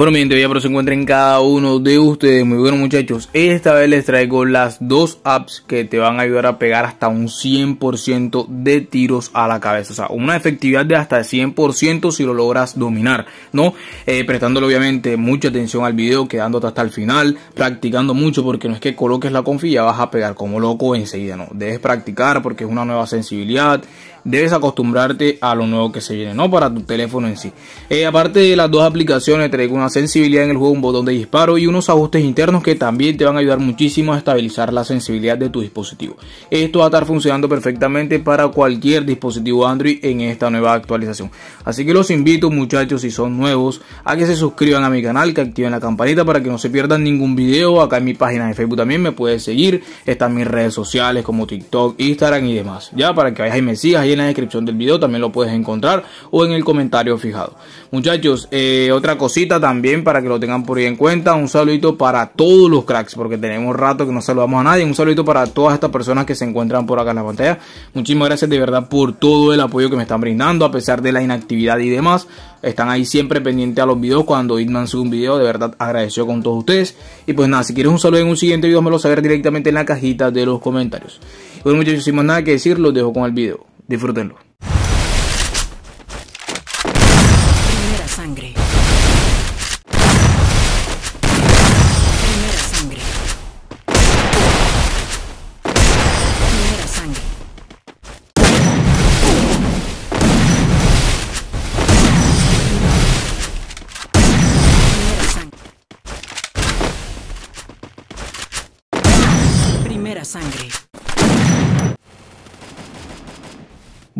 Bueno, mi gente, pero se en cada uno de ustedes. Muy buenos muchachos. Esta vez les traigo las dos apps que te van a ayudar a pegar hasta un 100% de tiros a la cabeza. O sea, una efectividad de hasta el 100% si lo logras dominar, ¿no? Eh, prestándole, obviamente, mucha atención al video, quedándote hasta el final, practicando mucho, porque no es que coloques la confía, vas a pegar como loco enseguida, ¿no? Debes practicar porque es una nueva sensibilidad, debes acostumbrarte a lo nuevo que se viene, no para tu teléfono en sí. Eh, aparte de las dos aplicaciones, traigo una sensibilidad en el juego, un botón de disparo y unos ajustes internos que también te van a ayudar muchísimo a estabilizar la sensibilidad de tu dispositivo. Esto va a estar funcionando perfectamente para cualquier dispositivo Android en esta nueva actualización. Así que los invito muchachos, si son nuevos, a que se suscriban a mi canal, que activen la campanita para que no se pierdan ningún video. Acá en mi página de Facebook también me puedes seguir. Están mis redes sociales como TikTok, Instagram y demás. Ya, para que vayas y me sigas en la descripción del video también lo puedes encontrar o en el comentario fijado. Muchachos, eh, otra cosita también para que lo tengan por ahí en cuenta. Un saludito para todos los cracks, porque tenemos rato que no saludamos a nadie. Un saludito para todas estas personas que se encuentran por acá en la pantalla. Muchísimas gracias de verdad por todo el apoyo que me están brindando, a pesar de la inactividad y demás. Están ahí siempre pendientes a los videos. Cuando Hitman sube un video, de verdad agradeció con todos ustedes. Y pues nada, si quieres un saludo en un siguiente video, me lo saber directamente en la cajita de los comentarios. Bueno, muchachos, sin más nada que decir, los dejo con el video. de Vrudelu.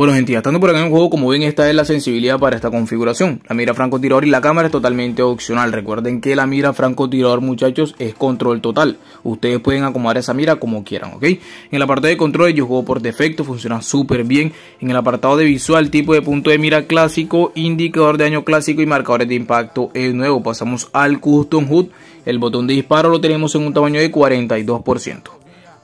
Bueno gente, estando por acá en el juego, como ven esta es la sensibilidad para esta configuración. La mira francotirador y la cámara es totalmente opcional. Recuerden que la mira francotirador muchachos es control total. Ustedes pueden acomodar esa mira como quieran, ¿ok? En la parte de control yo juego por defecto, funciona súper bien. En el apartado de visual, tipo de punto de mira clásico, indicador de daño clásico y marcadores de impacto es nuevo. Pasamos al custom hood. El botón de disparo lo tenemos en un tamaño de 42%.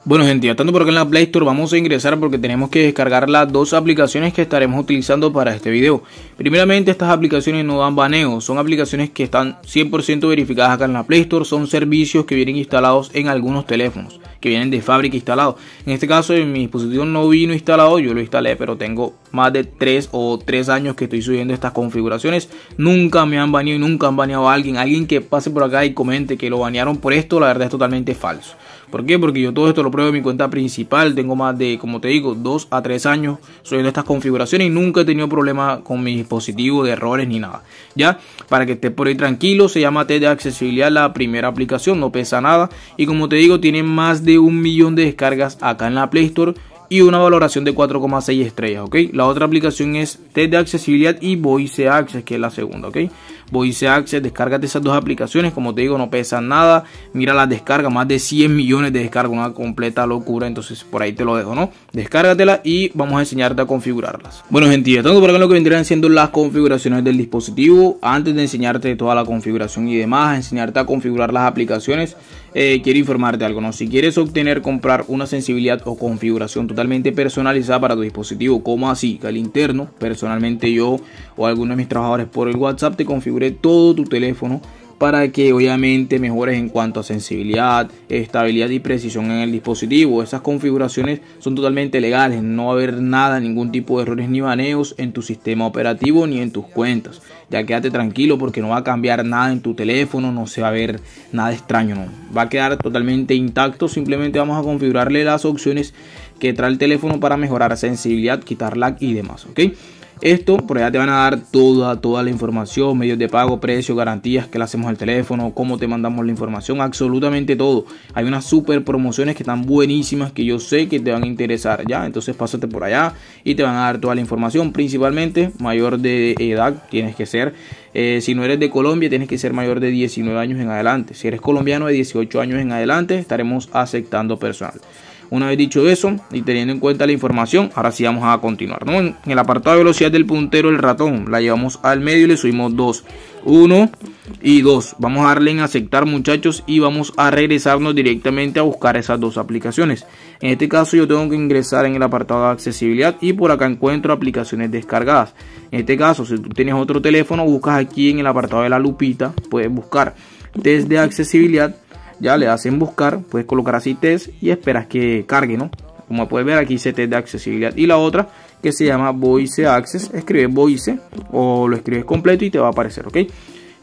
Bueno gente, ya tanto por acá en la Play Store vamos a ingresar porque tenemos que descargar las dos aplicaciones que estaremos utilizando para este video. Primeramente estas aplicaciones no dan baneo, son aplicaciones que están 100% verificadas acá en la Play Store, son servicios que vienen instalados en algunos teléfonos, que vienen de fábrica instalados. En este caso en mi dispositivo no vino instalado, yo lo instalé pero tengo más de 3 o 3 años que estoy subiendo estas configuraciones. Nunca me han baneado y nunca han baneado a alguien. Alguien que pase por acá y comente que lo banearon por esto, la verdad es totalmente falso. ¿Por qué? Porque yo todo esto lo pruebo en mi cuenta principal. Tengo más de, como te digo, 2 a 3 años subiendo estas configuraciones y nunca he tenido problemas con mi dispositivo de errores ni nada. Ya, para que estés por ahí tranquilo, se llama Test de Accesibilidad la primera aplicación, no pesa nada. Y como te digo, tiene más de un millón de descargas acá en la Play Store y una valoración de 4,6 estrellas, ¿ok? La otra aplicación es Test de Accesibilidad y Voice Access, que es la segunda, ¿ok? Voice Access, descárgate esas dos aplicaciones, como te digo, no pesan nada, mira las descarga, más de 100 millones de descargas, una completa locura, entonces por ahí te lo dejo, ¿no? Descárgatela y vamos a enseñarte a configurarlas. Bueno, gente, ya tengo por acá lo que vendrían siendo las configuraciones del dispositivo, antes de enseñarte toda la configuración y demás, enseñarte a configurar las aplicaciones, eh, quiero informarte algo, ¿no? Si quieres obtener, comprar una sensibilidad o configuración totalmente personalizada para tu dispositivo, como así, que al interno, personalmente yo o algunos de mis trabajadores por el WhatsApp te configuran todo tu teléfono para que obviamente mejores en cuanto a sensibilidad, estabilidad y precisión en el dispositivo. Esas configuraciones son totalmente legales, no va a haber nada, ningún tipo de errores ni baneos en tu sistema operativo ni en tus cuentas. Ya quédate tranquilo porque no va a cambiar nada en tu teléfono, no se va a ver nada extraño, no. Va a quedar totalmente intacto, simplemente vamos a configurarle las opciones que trae el teléfono para mejorar sensibilidad, quitar lag y demás, ¿ok? Esto por allá te van a dar toda, toda la información, medios de pago, precios, garantías que le hacemos al teléfono, cómo te mandamos la información, absolutamente todo. Hay unas super promociones que están buenísimas que yo sé que te van a interesar, ¿ya? Entonces pásate por allá y te van a dar toda la información, principalmente mayor de edad tienes que ser. Eh, si no eres de Colombia, tienes que ser mayor de 19 años en adelante. Si eres colombiano de 18 años en adelante, estaremos aceptando personal. Una vez dicho eso y teniendo en cuenta la información, ahora sí vamos a continuar. En el apartado de velocidad del puntero, el ratón, la llevamos al medio y le subimos 2, 1 y 2. Vamos a darle en aceptar muchachos y vamos a regresarnos directamente a buscar esas dos aplicaciones. En este caso yo tengo que ingresar en el apartado de accesibilidad y por acá encuentro aplicaciones descargadas. En este caso, si tú tienes otro teléfono, buscas aquí en el apartado de la lupita, puedes buscar desde accesibilidad ya le hacen buscar, puedes colocar así test y esperas que cargue, ¿no? Como puedes ver aquí se test de accesibilidad y la otra que se llama Voice Access, escribe Voice o lo escribes completo y te va a aparecer, ¿ok?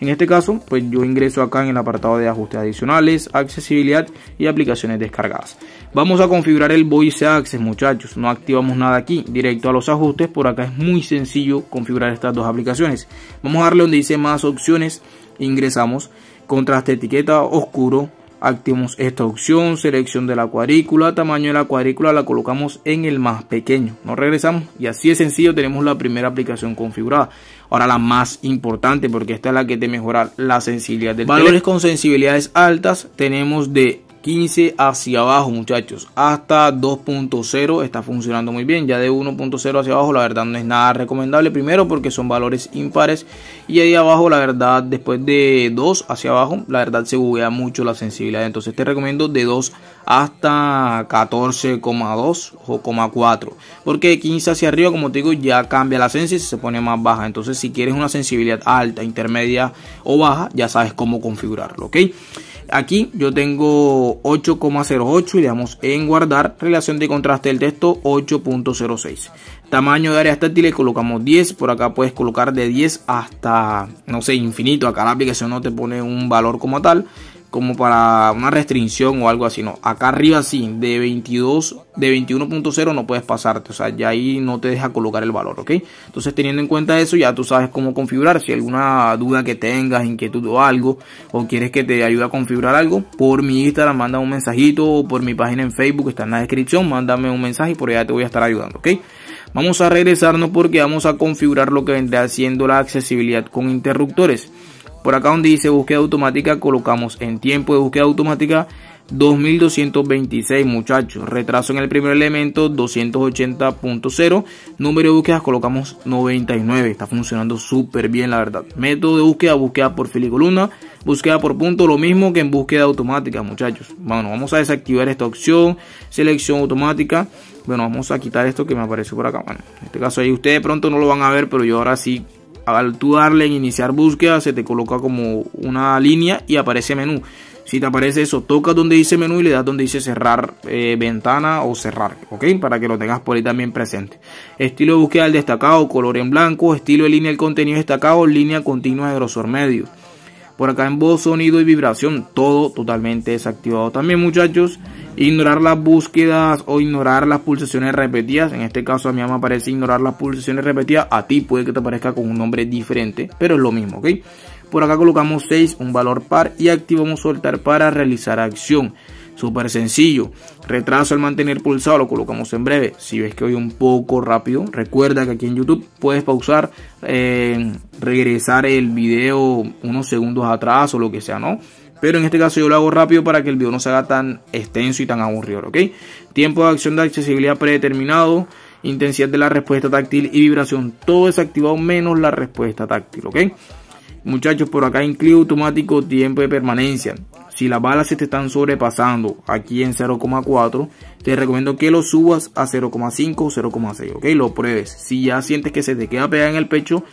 En este caso, pues yo ingreso acá en el apartado de ajustes adicionales, accesibilidad y aplicaciones descargadas. Vamos a configurar el Voice Access, muchachos. No activamos nada aquí, directo a los ajustes. Por acá es muy sencillo configurar estas dos aplicaciones. Vamos a darle donde dice más opciones, ingresamos contraste etiqueta, oscuro, Activamos esta opción, selección de la cuadrícula, tamaño de la cuadrícula, la colocamos en el más pequeño. Nos regresamos y así de sencillo tenemos la primera aplicación configurada. Ahora la más importante porque esta es la que te mejora la sensibilidad de Valores con sensibilidades altas tenemos de 15 hacia abajo, muchachos. Hasta 2.0 está funcionando muy bien. Ya de 1.0 hacia abajo, la verdad no es nada recomendable. Primero porque son valores impares. Y ahí abajo, la verdad, después de 2 hacia abajo, la verdad se buguea mucho la sensibilidad. Entonces te recomiendo de 2 hasta 14,2 o 4. Porque de 15 hacia arriba, como te digo, ya cambia la sensibilidad y se pone más baja. Entonces si quieres una sensibilidad alta, intermedia o baja, ya sabes cómo configurarlo, ¿ok? Aquí yo tengo 8,08 y le damos en guardar. Relación de contraste del texto 8.06. Tamaño de áreas le colocamos 10. Por acá puedes colocar de 10 hasta, no sé, infinito. Acá la aplicación no te pone un valor como tal como para una restricción o algo así, no. Acá arriba sí, de 22, de 21.0 no puedes pasarte, o sea, ya ahí no te deja colocar el valor, ¿ok? Entonces, teniendo en cuenta eso, ya tú sabes cómo configurar. Si alguna duda que tengas, inquietud o algo, o quieres que te ayude a configurar algo, por mi Instagram manda un mensajito o por mi página en Facebook, está en la descripción, mándame un mensaje y por allá te voy a estar ayudando, ¿ok? Vamos a regresarnos porque vamos a configurar lo que vendrá siendo la accesibilidad con interruptores. Por acá donde dice búsqueda automática, colocamos en tiempo de búsqueda automática 2226 muchachos. Retraso en el primer elemento 280.0. Número de búsquedas colocamos 99. Está funcionando súper bien la verdad. Método de búsqueda, búsqueda por fila y columna. Búsqueda por punto, lo mismo que en búsqueda automática muchachos. Bueno, vamos a desactivar esta opción. Selección automática. Bueno, vamos a quitar esto que me aparece por acá. Bueno, en este caso ahí ustedes pronto no lo van a ver, pero yo ahora sí al tú darle en iniciar búsqueda se te coloca como una línea y aparece menú. Si te aparece eso, toca donde dice menú y le das donde dice cerrar eh, ventana o cerrar, ¿ok? Para que lo tengas por ahí también presente. Estilo de búsqueda destacado, color en blanco, estilo de línea del contenido destacado, línea continua de grosor medio. Por acá en voz, sonido y vibración, todo totalmente desactivado. También muchachos, ignorar las búsquedas o ignorar las pulsaciones repetidas. En este caso a mí me aparece ignorar las pulsaciones repetidas. A ti puede que te aparezca con un nombre diferente, pero es lo mismo, ¿ok? Por acá colocamos 6, un valor par y activamos soltar para realizar acción. Súper sencillo. Retraso al mantener pulsado, lo colocamos en breve. Si ves que voy un poco rápido, recuerda que aquí en YouTube puedes pausar, eh, regresar el video unos segundos atrás o lo que sea, ¿no? Pero en este caso yo lo hago rápido para que el video no se haga tan extenso y tan aburrido, ¿ok? Tiempo de acción de accesibilidad predeterminado, intensidad de la respuesta táctil y vibración. Todo desactivado activado menos la respuesta táctil, ¿ok? Muchachos, por acá incluye automático tiempo de permanencia. Si las balas se te están sobrepasando aquí en 0,4, te recomiendo que lo subas a 0,5 o 0,6, ok, lo pruebes. Si ya sientes que se te queda pegada en el pecho,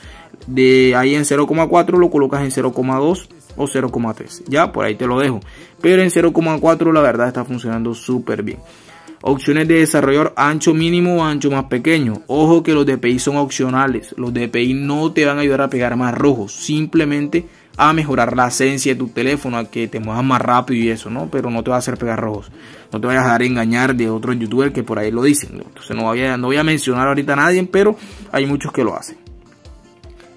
de ahí en 0,4 lo colocas en 0,2 o 0,3. Ya, por ahí te lo dejo. Pero en 0,4 la verdad está funcionando súper bien. Opciones de desarrollador ancho mínimo o ancho más pequeño. Ojo que los DPI son opcionales. Los DPI no te van a ayudar a pegar más rojos. Simplemente a mejorar la esencia de tu teléfono, a que te muevas más rápido y eso, ¿no? Pero no te va a hacer pegar rojos. No te vayas a dejar engañar de otros youtubers que por ahí lo dicen. Entonces no voy, a, no voy a mencionar ahorita a nadie, pero hay muchos que lo hacen.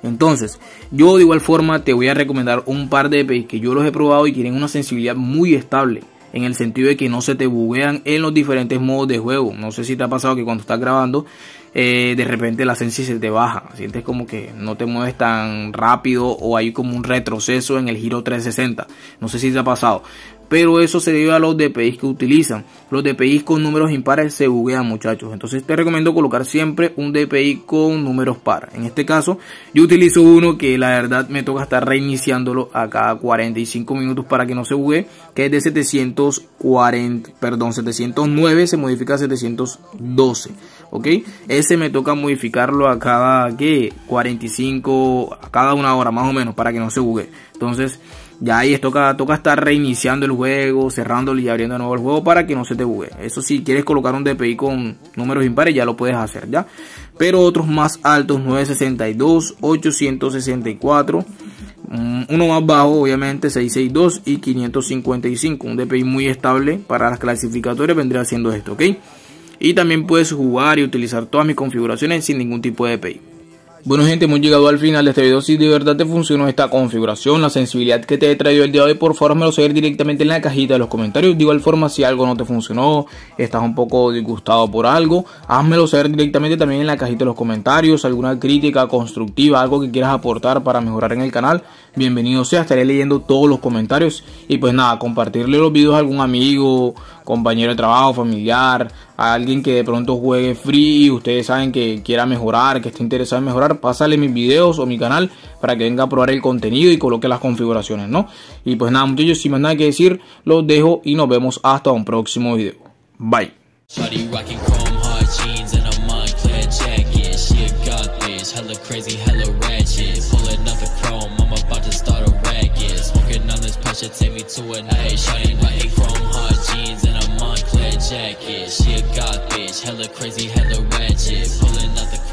Entonces, yo de igual forma te voy a recomendar un par de EPIs que yo los he probado y tienen una sensibilidad muy estable. En el sentido de que no se te buguean en los diferentes modos de juego. No sé si te ha pasado que cuando estás grabando eh, de repente la sensi se te baja, sientes como que no te mueves tan rápido o hay como un retroceso en el giro 360, no sé si te ha pasado, pero eso se debe a los DPIs que utilizan. Los DPIs con números impares se buguean, muchachos. Entonces te recomiendo colocar siempre un DPI con números par. En este caso, yo utilizo uno que la verdad me toca estar reiniciándolo a cada 45 minutos para que no se bugue, que es de 740, perdón, 709 se modifica a 712, ¿ok? Ese me toca modificarlo a cada, ¿qué? 45, a cada una hora más o menos para que no se bugue. Entonces, ya ahí toca, toca estar reiniciando el juego, cerrándolo y abriendo de nuevo el juego para que no se te bugue. Eso si quieres colocar un DPI con números impares ya lo puedes hacer, ¿ya? Pero otros más altos, 962, 864, mm, uno más bajo obviamente 662 y 555. Un DPI muy estable para las clasificatorias vendría siendo esto, ¿ok? Y también puedes jugar y utilizar todas mis configuraciones sin ningún tipo de DPI. Bueno gente, hemos llegado al final de este video. Si de verdad te funcionó esta configuración, la sensibilidad que te he traído el día de hoy, por favor me saber directamente en la cajita de los comentarios. De igual forma, si algo no te funcionó, estás un poco disgustado por algo, házmelo saber directamente también en la cajita de los comentarios. Alguna crítica constructiva, algo que quieras aportar para mejorar en el canal, bienvenido sea. Estaré leyendo todos los comentarios. Y pues nada, compartirle los videos a algún amigo, compañero de trabajo, familiar, a alguien que de pronto juegue free, ustedes saben que quiera mejorar, que esté interesado en mejorar, pásale mis videos o mi canal para que venga a probar el contenido y coloque las configuraciones, ¿no? Y pues nada, muchachos, sin más nada que decir, los dejo y nos vemos hasta un próximo video. Bye. that shit take me to a night. Shawty wearing chrome hard jeans and a Montclair jacket. She a god bitch, hella crazy, hella ratchet. Pulling out the